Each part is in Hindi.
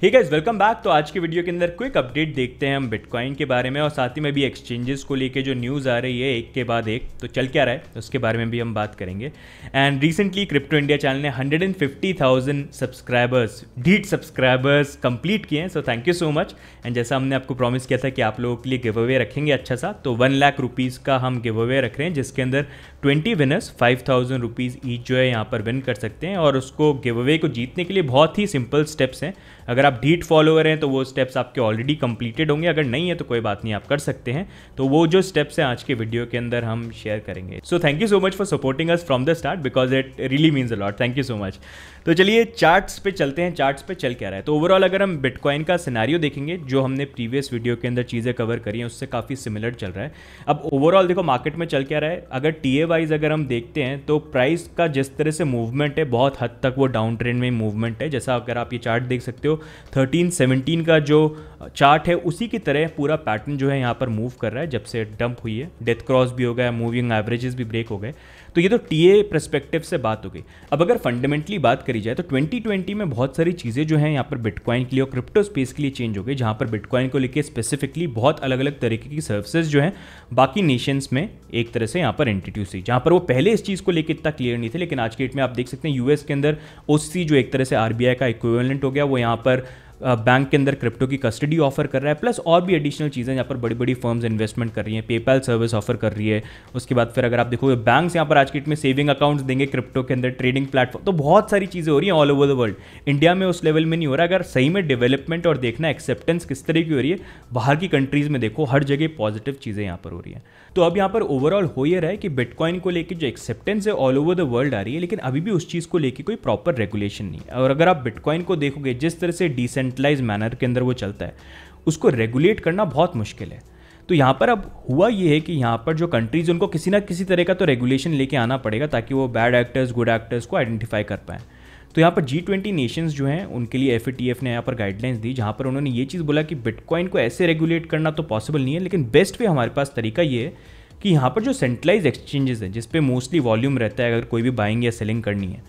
ठीक है वेलकम बैक तो आज की वीडियो के अंदर क्विक अपडेट देखते हैं हम बिटकॉइन के बारे में और साथ ही में भी एक्सचेंजेस को लेके जो न्यूज़ आ रही है एक के बाद एक तो चल क्या रहा है उसके बारे में भी हम बात करेंगे and recently crypto India channel ने 150,000 सब्सक्राइबर्स डीट सब्सक्राइबर्स कंप्लीट किए हैं so thank you so much and जैसा हमने आपको प्रॉमिस किया था कि आप लोगों के लिए गिव अवे रखेंगे अच्छा सा तो वन लाख रुपीज़ का हम गिव अवे रख रहे हैं जिसके अंदर twenty winners five thousand rupees each जो है यहाँ पर विन कर सकते हैं और उसको गिव अवे को जीतने के लिए बहुत ही सिंपल स्टेप्स हैं अगर आप डीट फॉलोअर हैं तो वो स्टेप्स आपके ऑलरेडी कंप्लीटेड होंगे अगर नहीं है तो कोई बात नहीं आप कर सकते हैं तो वो जो स्टेप्स हैं आज के वीडियो के अंदर हम शेयर करेंगे so thank you so much for supporting us from the start because it really means a lot thank you so much तो चलिए चार्ट्स पे चलते हैं चार्ट्स पे चल क्या रहा है तो ओवरऑल अगर हम बिटकॉइन का सिनारियो देखेंगे जो हमने प्रीवियस वीडियो के अंदर चीज़ें कवर करी हैं उससे काफ़ी सिमिलर चल रहा है अब ओवरऑल देखो मार्केट में चल क्या रहा है अगर टी ए वाइज अगर हम देखते हैं तो प्राइस का जिस तरह से मूवमेंट है बहुत हद तक वो डाउन ट्रेंड में मूवमेंट है जैसा अगर आप ये चार्ट देख सकते हो थर्टीन सेवनटीन का जो चार्ट है उसी की तरह पूरा पैटर्न जो है यहाँ पर मूव कर रहा है जब से डंप हुई है डेथ क्रॉस भी हो गया मूविंग एवरेजेस भी ब्रेक हो गए तो ये तो टी ए परस्पेक्टिव से बात हो गई अब अगर फंडामेंटली बात करी जाए तो 2020 में बहुत सारी चीज़ें जो हैं यहाँ पर बिटकॉइन के लिए और क्रिप्टो स्पेस के लिए चेंज हो गई जहाँ पर बिटकॉइन को लेकर स्पेसिफिकली बहुत अलग अलग तरीके की सर्विसेज जो हैं बाकी नेशंस में एक तरह से यहाँ पर इंट्रोड्यूस हुई जहाँ पर वो पहले इस चीज़ को लेकर इतना क्लियर नहीं थे लेकिन आज के डेट में आप देख सकते हैं यूएस के अंदर ओ जो एक तरह से आर का इक्वलेंट हो गया वो यहाँ पर बैंक के अंदर क्रिप्टो की कस्टडी ऑफर कर रहा है प्लस और भी एडिशनल चीज़ें यहाँ पर बड़ी बड़ी फर्म्स इन्वेस्टमेंट कर रही हैं पेपैल सर्विस ऑफर कर रही है उसके बाद फिर अगर आप देखोगे बैंक यहाँ पर आज के में सेविंग अकाउंट्स देंगे क्रिप्टो के अंदर ट्रेडिंग प्लेटफॉर्म तो बहुत सारी चीज़ें हो रही हैं all over the world India में उस लेवल में नहीं हो रहा अगर सही में डेवलपमेंट और देखना एक्सेप्टेंस किस तरह की हो रही है बाहर की कंट्रीज़ में देखो हर जगह पॉजिटिव चीज़ें यहाँ पर हो रही हैं तो अब यहाँ पर ओवरऑल हो ये रहा है कि बिटकॉइन को लेकर जो एक्सेप्टेंस है ऑल ओवर द वर्ल्ड आ रही है लेकिन अभी भी उस चीज़ को लेकर कोई प्रॉपर रेगुलेशन नहीं है और अगर आप बिटकॉइन को देखोगे जिस तरह से डिसेंट डिसेंट्रलाइज मैनर के अंदर वो चलता है उसको रेगुलेट करना बहुत मुश्किल है तो यहाँ पर अब हुआ ये है कि यहाँ पर जो कंट्रीज उनको किसी ना किसी तरह का तो रेगुलेशन लेके आना पड़ेगा ताकि वो बैड एक्टर्स गुड एक्टर्स को आइडेंटिफाई कर पाएँ तो यहाँ पर जी ट्वेंटी नेशंस जो हैं उनके लिए एफ ने यहाँ पर गाइडलाइंस दी जहाँ पर उन्होंने ये चीज़ बोला कि बिटकॉइन को ऐसे रेगुलेट करना तो पॉसिबल नहीं है लेकिन बेस्ट वे हमारे पास तरीका ये है कि यहाँ पर जो सेंट्रलाइज एक्सचेंजेस हैं जिसपे मोस्टली वॉल्यूम रहता है अगर कोई भी बाइंग या सेलिंग करनी है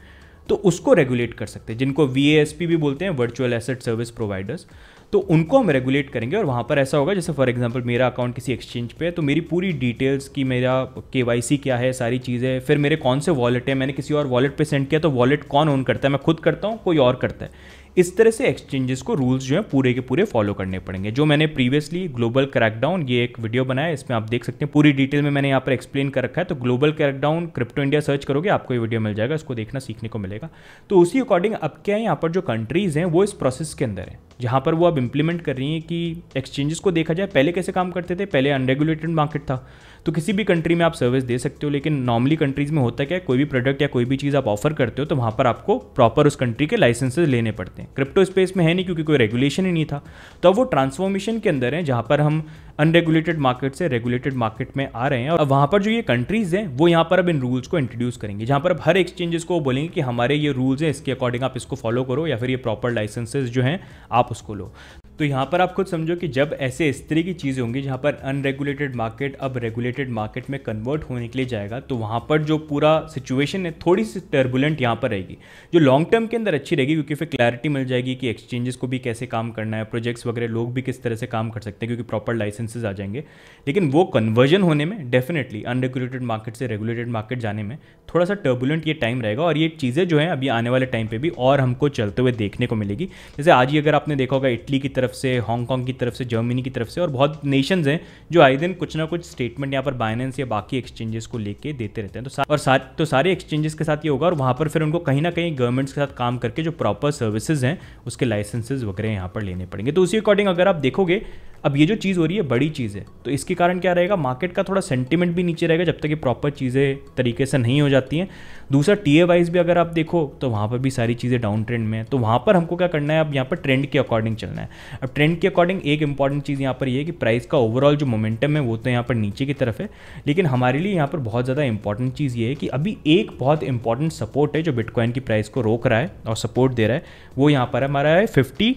तो उसको रेगुलेट कर सकते हैं जिनको वी भी बोलते हैं वर्चुअल एसेट सर्विस प्रोवाइडर्स तो उनको हम रेगुलेट करेंगे और वहाँ पर ऐसा होगा जैसे फॉर एग्जांपल मेरा अकाउंट किसी एक्सचेंज पे है तो मेरी पूरी डिटेल्स की मेरा के क्या है सारी चीज़ें फिर मेरे कौन से वॉलेट है मैंने किसी और वॉलेट पे सेंड किया तो वॉलेट कौन ओन करता है मैं खुद करता हूँ कोई और करता है इस तरह से एक्सचेंजेस को रूल्स जो है पूरे के पूरे फॉलो करने पड़ेंगे जो मैंने प्रीवियसली ग्लोबल क्रैकडाउन ये एक वीडियो बनाया इसमें आप देख सकते हैं पूरी डिटेल में मैंने यहाँ पर एक्सप्लेन कर रखा है तो global crackdown crypto India search करोगे आपको ये वीडियो मिल जाएगा उसको देखना सीखने को मिलेगा तो उसी अकॉर्डिंग अब क्या है यहाँ पर जो कंट्रीज़ हैं वो इस प्रोसेस के अंदर है जहाँ पर वो अब इम्प्लीमेंट कर रही हैं कि एक्सचेंजेस को देखा जाए पहले कैसे काम करते थे पहले अनरेगुलेटेड मार्केट था तो किसी भी कंट्री में आप सर्विस दे सकते हो लेकिन नॉर्मली कंट्रीज़ में होता क्या है कोई भी प्रोडक्ट या कोई भी चीज़ आप ऑफर करते हो तो वहाँ पर आपको प्रॉपर उस कंट्री के लाइसेंसेज लेने पड़ते हैं क्रिप्टो स्पेस में है नहीं क्योंकि कोई रेगुलेशन ही नहीं था तो अब वो ट्रांसफॉर्मेशन के अंदर है जहाँ पर हम अनरेगुलेटेड मार्केट से रेगुलेटेड मार्केट में आ रहे हैं और वहाँ पर जो ये कंट्रीज़ हैं वो यहाँ पर अब इन रूल्स को इंट्रोड्यूस करेंगे जहाँ पर अब हर एक्सचेंजेस को बोलेंगे कि हमारे ये रूल्स हैं इसके अकॉर्डिंग आप इसको फॉलो करो या फिर ये प्रॉपर लाइसेंसेज जो हैं आप उसको लो तो यहाँ पर आप खुद समझो कि जब ऐसे इस तरह की चीज़ें होंगी जहाँ पर अनरेगुलेटेड मार्केट अब रेगुलेटेड मार्केट में कन्वर्ट होने के लिए जाएगा तो वहाँ पर जो पूरा सिचुएशन है थोड़ी सी टर्बुलेंट यहाँ पर रहेगी जो लॉन्ग टर्म के अंदर अच्छी रहेगी क्योंकि फिर क्लैरिटी मिल जाएगी कि एक्सचेंजेस को भी कैसे काम करना है प्रोजेक्ट्स वगैरह लोग भी किस तरह से काम कर सकते हैं क्योंकि प्रॉपर लाइसेंसेज आ जाएंगे लेकिन वो कन्वर्जन होने में डेफिनेटली अनरेगुलेटेड मार्केट से रेगुलेटेड मार्केट जाने में थोड़ा सा टर्बुलेंट ये टाइम रहेगा और ये चीज़ें जो है अभी आने वाले टाइम पर भी और हमको चलते हुए देखने को मिलेगी जैसे आज ही अगर आपने देखा होगा इटली की तरफ से हांगकॉन्ग की तरफ से जर्मनी की तरफ से और बहुत नेशंस हैं जो आए दिन कुछ ना कुछ स्टेटमेंट यहाँ पर बाइनेंस या बाकी एक्सचेंजेस को लेके देते रहते हैं तो और साथ तो सारे एक्सचेंजेस के साथ ये होगा और वहाँ पर फिर उनको कहीं ना कहीं गवर्नमेंट्स के साथ काम करके जो प्रॉपर सर्विसेज हैं उसके लाइसेंसेज वगैरह यहाँ पर लेने पड़ेंगे तो उसी अकॉर्डिंग अगर आप देखोगे अब ये जो चीज़ हो रही है बड़ी चीज़ है तो इसके कारण क्या रहेगा मार्केट का थोड़ा सेंटिमेंट भी नीचे रहेगा जब तक ये प्रॉपर चीज़ें तरीके से नहीं हो जाती हैं दूसरा टी ए वाइज भी अगर आप देखो तो वहाँ पर भी सारी चीज़ें डाउन ट्रेंड में है तो वहाँ पर हमको क्या करना है अब यहाँ पर ट्रेंड के अकॉर्डिंग चलना है अब ट्रेंड के अकॉर्डिंग एक इंपॉर्टेंट चीज़ यहाँ पर यह है कि प्राइस का ओवरऑल जो मोमेंटम है वो तो यहाँ पर नीचे की तरफ है लेकिन हमारे लिए यहाँ पर बहुत ज़्यादा इंपॉर्टेंट चीज़ ये है कि अभी एक बहुत इंपॉर्टेंट सपोर्ट है जो बिटकॉइन की प्राइस को रोक रहा है और सपोर्ट दे रहा है वो यहाँ पर हमारा है फिफ्टी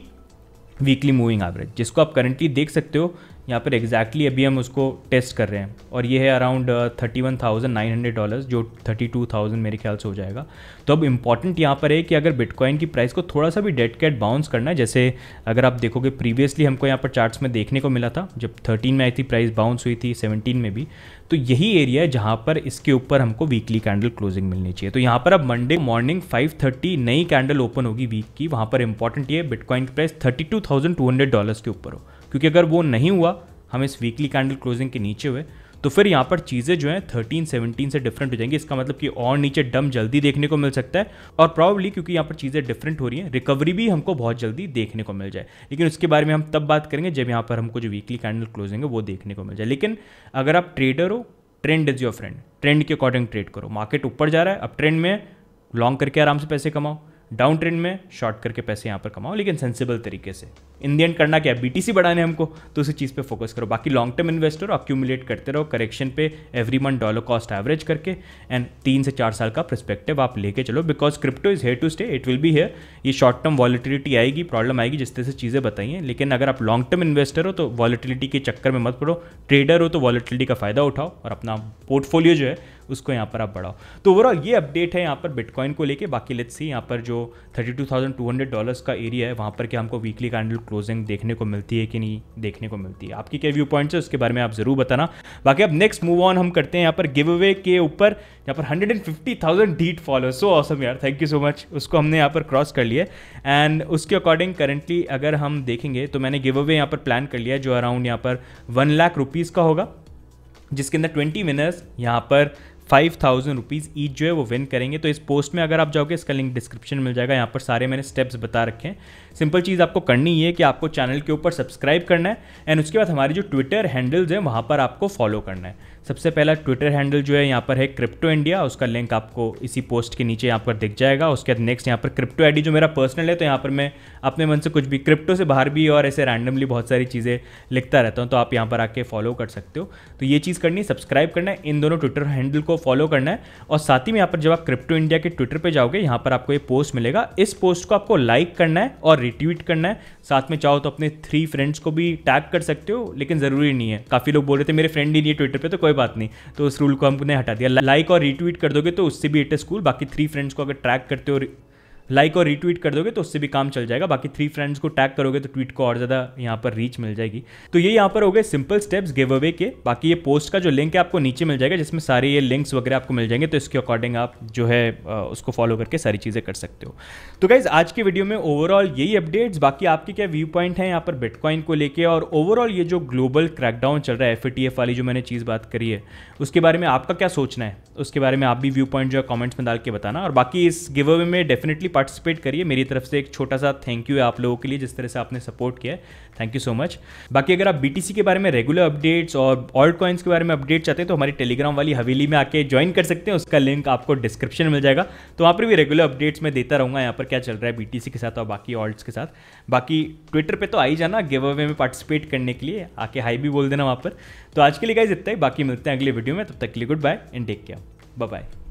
वीकली मूविंग एवरेज जिसको आप करंटली देख सकते हो यहाँ पर एग्जैक्टली अभी हम उसको टेस्ट कर रहे हैं और ये है around thirty one thousand nine hundred dollar जो थर्टी टू थाउजेंड मेरे ख्याल से हो जाएगा तो अब इम्पॉर्टेंट यहाँ पर है कि अगर बिटकॉइन की प्राइस को थोड़ा सा भी डेड कैट बाउंस करना है जैसे अगर आप देखोगे प्रीवियसली हमको यहाँ पर चार्ट्स में देखने को मिला था जब थर्टीन में आई थी प्राइस बाउंस हुई थी सेवनटीन में भी तो यही एरिया है जहाँ पर इसके ऊपर हमको वीकली कैंडल क्लोजिंग मिलनी चाहिए तो यहाँ पर अब मंडे मॉर्निंग 5:30 नई कैंडल ओपन होगी वीक की वहाँ पर इंपॉर्टेंट ये बिटकॉइन की प्राइस 32,200 डॉलर्स के ऊपर हो क्योंकि अगर वो नहीं हुआ हम इस वीकली कैंडल क्लोजिंग के नीचे हुए तो फिर यहाँ पर चीज़ें जो हैं थर्टीन सेवनटीन से डिफरेंट हो जाएंगी इसका मतलब कि और नीचे डम जल्दी देखने को मिल सकता है और प्रॉब्ली क्योंकि यहाँ पर चीज़ें डिफरेंट हो रही हैं रिकवरी भी हमको बहुत जल्दी देखने को मिल जाए लेकिन उसके बारे में हम तब बात करेंगे जब यहाँ पर हमको जो वीकली कैंडल क्लोजिंग है वो देखने को मिल जाए लेकिन अगर आप ट्रेडर हो trend is your friend trend के अकॉर्डिंग ट्रेड करो मार्केट ऊपर जा रहा है अब ट्रेंड में लॉन्ग करके आराम से पैसे कमाओ डाउन ट्रेंड में शॉर्ट करके पैसे यहाँ पर कमाओ लेकिन सेंसिबल तरीके से इन दी एंड करना क्या बी टी सी बढ़ाने हमको तो उसी चीज़ पे फोकस करो बाकी लॉन्ग टर्म इन्वेस्टर अक्यूमुलेट करते रहो करेक्शन पे every month dollar cost average करके एंड तीन से चार साल का प्रस्पेक्टिव आप लेके चलो because crypto is here to stay it will be here ये शॉर्ट टर्म वॉलिटिलिटी आएगी प्रॉब्लम आएगी जिस तरह से चीज़ें बताई हैं लेकिन अगर आप लॉन्ग टर्म इन्वेस्टर हो तो वॉलिटिलिटी के चक्कर में मत पड़ो ट्रेडर हो तो वॉलिटिलिटी का फ़ायदा उठाओ और अपना पोर्टफोलियो जो है उसको यहाँ पर आप बढ़ाओ तो ओवरऑल ये अपडेट है यहाँ पर बिटकॉइन को लेके बाकी लेट्स सी यहाँ पर जो thirty two thousand two hundred dollars का एरिया है वहाँ पर क्या हमको वीकली कैंडल क्लोजिंग देखने को मिलती है कि नहीं देखने को मिलती है आपकी क्या व्यू पॉइंट्स है उसके बारे में आप जरूर बताना बाकी अब नेक्स्ट मूव ऑन हम करते हैं यहाँ पर गिव अवे के ऊपर यहाँ पर हंड्रेड एंड फिफ्टी थाउजेंड डीट फॉलो सो ऑसम यार थैंक यू सो मच उसको हमने यहाँ पर क्रॉस कर लिया एंड उसके अकॉर्डिंग करेंटली अगर हम देखेंगे तो मैंने गिव अवे यहाँ पर प्लान कर लिया जो अराउंड यहाँ पर वन लाख रुपीज़ का होगा जिसके अंदर ट्वेंटी विनर्स यहाँ पर फाइव थाउजेंड रुपीज़ ईच जो है वो विन करेंगे तो इस पोस्ट में अगर आप जाओगे इसका लिंक डिस्क्रिप्शन मिल जाएगा यहाँ पर सारे मैंने स्टेप्स बता रखे हैं सिंपल चीज़ आपको करनी है कि आपको चैनल के ऊपर सब्सक्राइब करना है एंड उसके बाद हमारी जो ट्विटर हैंडल्स हैं वहाँ पर आपको फॉलो करना है सबसे पहला ट्विटर हैंडल जो है यहाँ पर है क्रिप्टो इंडिया उसका लिंक आपको इसी पोस्ट के नीचे यहाँ पर दिख जाएगा उसके बाद नेक्स्ट यहाँ पर क्रिप्टो आईडी जो मेरा पर्सनल है तो यहाँ पर मैं अपने मन से कुछ भी क्रिप्टो से बाहर भी और ऐसे रैंडमली बहुत सारी चीज़ें लिखता रहता हूँ तो आप यहाँ पर आके फॉलो कर सकते हो तो ये चीज़ करनी सब्सक्राइब करना है इन दोनों ट्विटर हैंडल को फॉलो करना है और साथ ही में यहाँ पर जब आप क्रिप्टो इंडिया के ट्विटर पर जाओगे यहाँ पर आपको ये पोस्ट मिलेगा इस पोस्ट को आपको लाइक करना है और रिट्वीट करना है साथ में चाहो तो अपने थ्री फ्रेंड्स को भी टैग कर सकते हो लेकिन ज़रूरी नहीं है काफ़ी लोग बोल रहे थे मेरे फ्रेंड ही नहीं है ट्विटर पर तो कोई बात नहीं तो उस रूल को हमने हटा दिया लाइक और रिट्वीट कर दोगे तो उससे भी इट इज़ कूल बाकी थ्री फ्रेंड्स को अगर ट्रैक करते हो लाइक और रीट्वीट कर दोगे तो उससे भी काम चल जाएगा बाकी थ्री फ्रेंड्स को टैग करोगे तो ट्वीट को और ज़्यादा यहाँ पर रीच मिल जाएगी तो ये यहाँ पर हो गए सिंपल स्टेप्स गिव अवे के बाकी ये पोस्ट का जो लिंक है आपको नीचे मिल जाएगा जिसमें सारे ये लिंक्स वगैरह आपको मिल जाएंगे तो इसके अकॉर्डिंग आप जो है उसको फॉलो करके सारी चीज़ें कर सकते हो तो गाइज आज की वीडियो में ओवरऑल यही अपडेट्स बाकी आपके क्या व्यू पॉइंट हैं यहाँ पर बिटकॉइन को लेकर और ओवरऑल ये जो ग्लोबल क्रैकडाउन चल रहा है एफ वाली जो मैंने चीज़ बात करी है उसके बारे में आपका क्या सोचना है उसके बारे में आप भी व्यू पॉइंट जो है कॉमेंट्स में डाल के बताना और बाकी इस गिव अवे में डेफिनेटली पार्टिसिपेट करिए मेरी तरफ से एक छोटा सा थैंक यू है आप लोगों के लिए जिस तरह से आपने सपोर्ट किया है थैंक यू सो मच बाकी अगर आप बी के बारे में रेगुलर अपडेट्स और ऑल्ड कॉइन्स के बारे में अपडेट चाहते हैं तो हमारी टेलीग्राम वाली हवेली में आके ज्वाइन कर सकते हैं उसका लिंक आपको डिस्क्रिप्शन मिल जाएगा तो वहाँ पर भी रेगुलर अपडेट्स मैं देता रहूँगा यहाँ पर क्या चल रहा है बी के साथ और बाकी ऑल्ट के साथ बाकी ट्विटर पर तो आई जाना गिव अवे में पार्टिसिपेट करने के लिए आके हाई भी बोल देना वहाँ पर तो आज के लिए गाइज इतना ही बाकी मिलते हैं अगले वीडियो में तब तक के लिए goodbye and take care bye bye